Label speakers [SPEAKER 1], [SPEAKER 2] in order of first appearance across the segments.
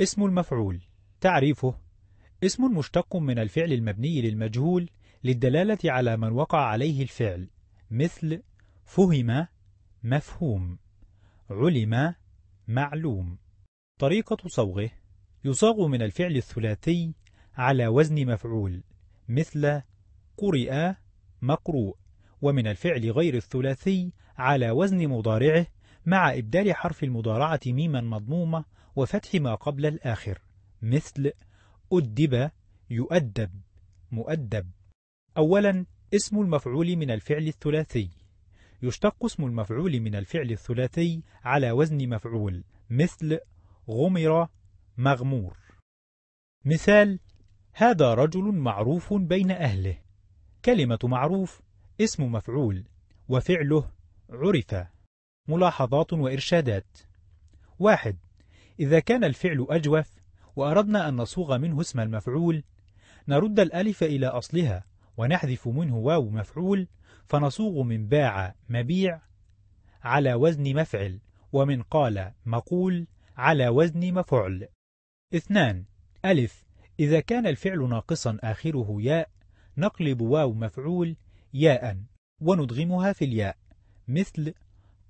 [SPEAKER 1] اسم المفعول تعريفه اسم مشتق من الفعل المبني للمجهول للدلالة على من وقع عليه الفعل مثل فهم مفهوم علم معلوم طريقة صوغه يصاغ من الفعل الثلاثي على وزن مفعول مثل قرئ مقروء ومن الفعل غير الثلاثي على وزن مضارعه مع إبدال حرف المضارعة ميما مضمومة وفتح ما قبل الآخر مثل أدب يؤدب مؤدب أولا اسم المفعول من الفعل الثلاثي يشتق اسم المفعول من الفعل الثلاثي على وزن مفعول مثل غمر مغمور مثال هذا رجل معروف بين أهله كلمة معروف اسم مفعول وفعله عرف ملاحظات وإرشادات واحد إذا كان الفعل أجوف وأردنا أن نصوغ منه اسم المفعول نرد الألف إلى أصلها ونحذف منه واو مفعول فنصوغ من باع مبيع على وزن مفعل ومن قال مقول على وزن مفعل اثنان ألف إذا كان الفعل ناقصا آخره ياء نقلب واو مفعول ياء وندغمها في الياء مثل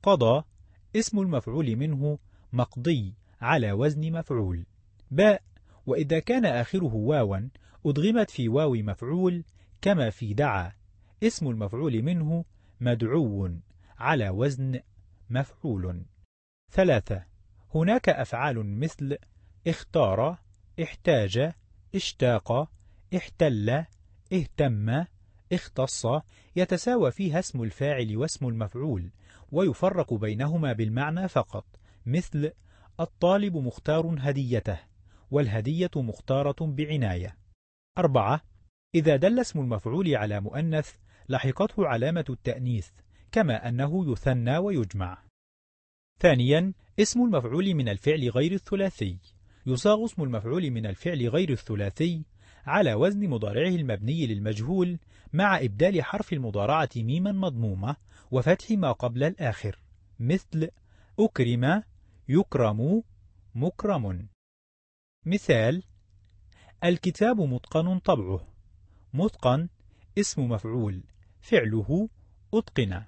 [SPEAKER 1] قضى اسم المفعول منه مقضي على وزن مفعول باء وإذا كان آخره واوا أدغمت في واو مفعول كما في دعا اسم المفعول منه مدعو على وزن مفعول ثلاثة هناك أفعال مثل اختار احتاج اشتاق احتل اهتم اختص يتساوى فيها اسم الفاعل واسم المفعول ويفرق بينهما بالمعنى فقط مثل الطالب مختار هديته والهدية مختارة بعناية أربعة إذا دل اسم المفعول على مؤنث لحقته علامة التأنيث كما أنه يثنى ويجمع ثانيا اسم المفعول من الفعل غير الثلاثي يصاغ اسم المفعول من الفعل غير الثلاثي على وزن مضارعه المبني للمجهول مع إبدال حرف المضارعة ميما مضمومة وفتح ما قبل الآخر مثل أكرم يكرم مكرم مثال الكتاب متقن طبعه متقن اسم مفعول فعله أتقن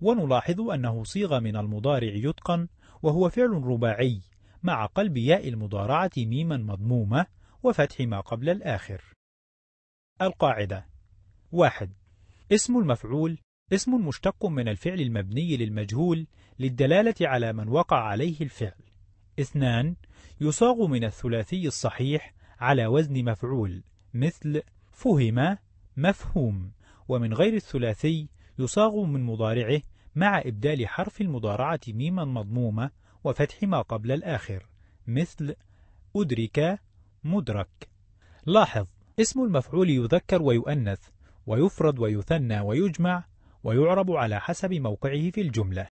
[SPEAKER 1] ونلاحظ أنه صيغ من المضارع يتقن وهو فعل رباعي مع قلب ياء المضارعة ميما مضمومة وفتح ما قبل الآخر القاعدة واحد اسم المفعول اسم مشتق من الفعل المبني للمجهول للدلالة على من وقع عليه الفعل اثنان يصاغ من الثلاثي الصحيح على وزن مفعول مثل فهم مفهوم ومن غير الثلاثي يصاغ من مضارعه مع إبدال حرف المضارعة ميما مضمومة وفتح ما قبل الآخر مثل أدرك مدرك لاحظ اسم المفعول يذكر ويؤنث ويفرد ويثنى ويجمع ويعرب على حسب موقعه في الجملة